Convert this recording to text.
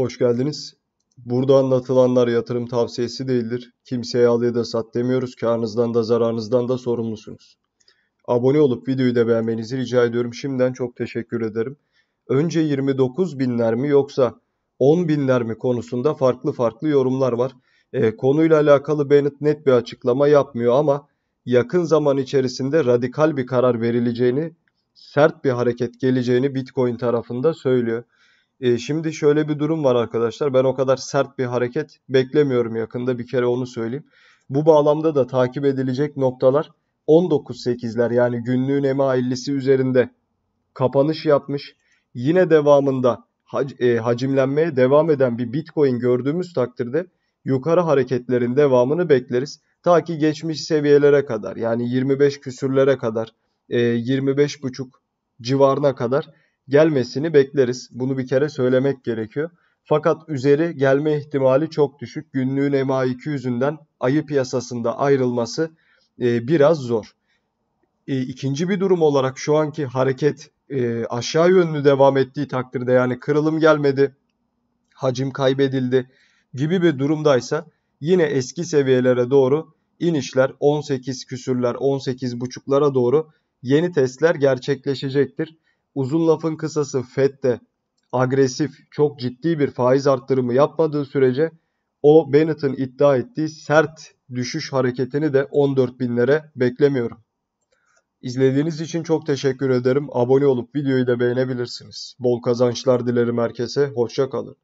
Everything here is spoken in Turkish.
Hoş geldiniz. Burada anlatılanlar yatırım tavsiyesi değildir. Kimseye al ya da sat demiyoruz. Karnınızdan da zararınızdan da sorumlusunuz. Abone olup videoyu da beğenmenizi rica ediyorum. Şimdiden çok teşekkür ederim. Önce 29 binler mi yoksa 10 binler mi konusunda farklı farklı yorumlar var. E, konuyla alakalı Bennett net bir açıklama yapmıyor ama yakın zaman içerisinde radikal bir karar verileceğini, sert bir hareket geleceğini Bitcoin tarafında söylüyor. E, şimdi şöyle bir durum var arkadaşlar. Ben o kadar sert bir hareket beklemiyorum yakında bir kere onu söyleyeyim. Bu bağlamda da takip edilecek noktalar 19.8'ler yani günlüğün EMA 50'si üzerinde kapanış yapmış. Yine devamında hac, e, hacimlenmeye devam eden bir Bitcoin gördüğümüz takdirde yukarı hareketlerin devamını bekleriz. Ta ki geçmiş seviyelere kadar yani 25 küsürlere kadar e, 25 civarına kadar gelmesini bekleriz. Bunu bir kere söylemek gerekiyor. Fakat üzeri gelme ihtimali çok düşük. Günlüğün MA200'ünden ayı piyasasında ayrılması e, biraz zor. E, ikinci bir durum olarak şu anki hareket e, aşağı yönlü devam ettiği takdirde yani kırılım gelmedi, hacim kaybedildi gibi bir durumdaysa yine eski seviyelere doğru inişler 18 küsürler 18 buçuklara doğru yeni testler gerçekleşecektir. Uzun lafın kısası FED de agresif, çok ciddi bir faiz arttırımı yapmadığı sürece o Bennett'ın iddia ettiği sert düşüş hareketini de 14 binlere beklemiyorum. İzlediğiniz için çok teşekkür ederim. Abone olup videoyu da beğenebilirsiniz. Bol kazançlar dilerim herkese. Hoşça kalın.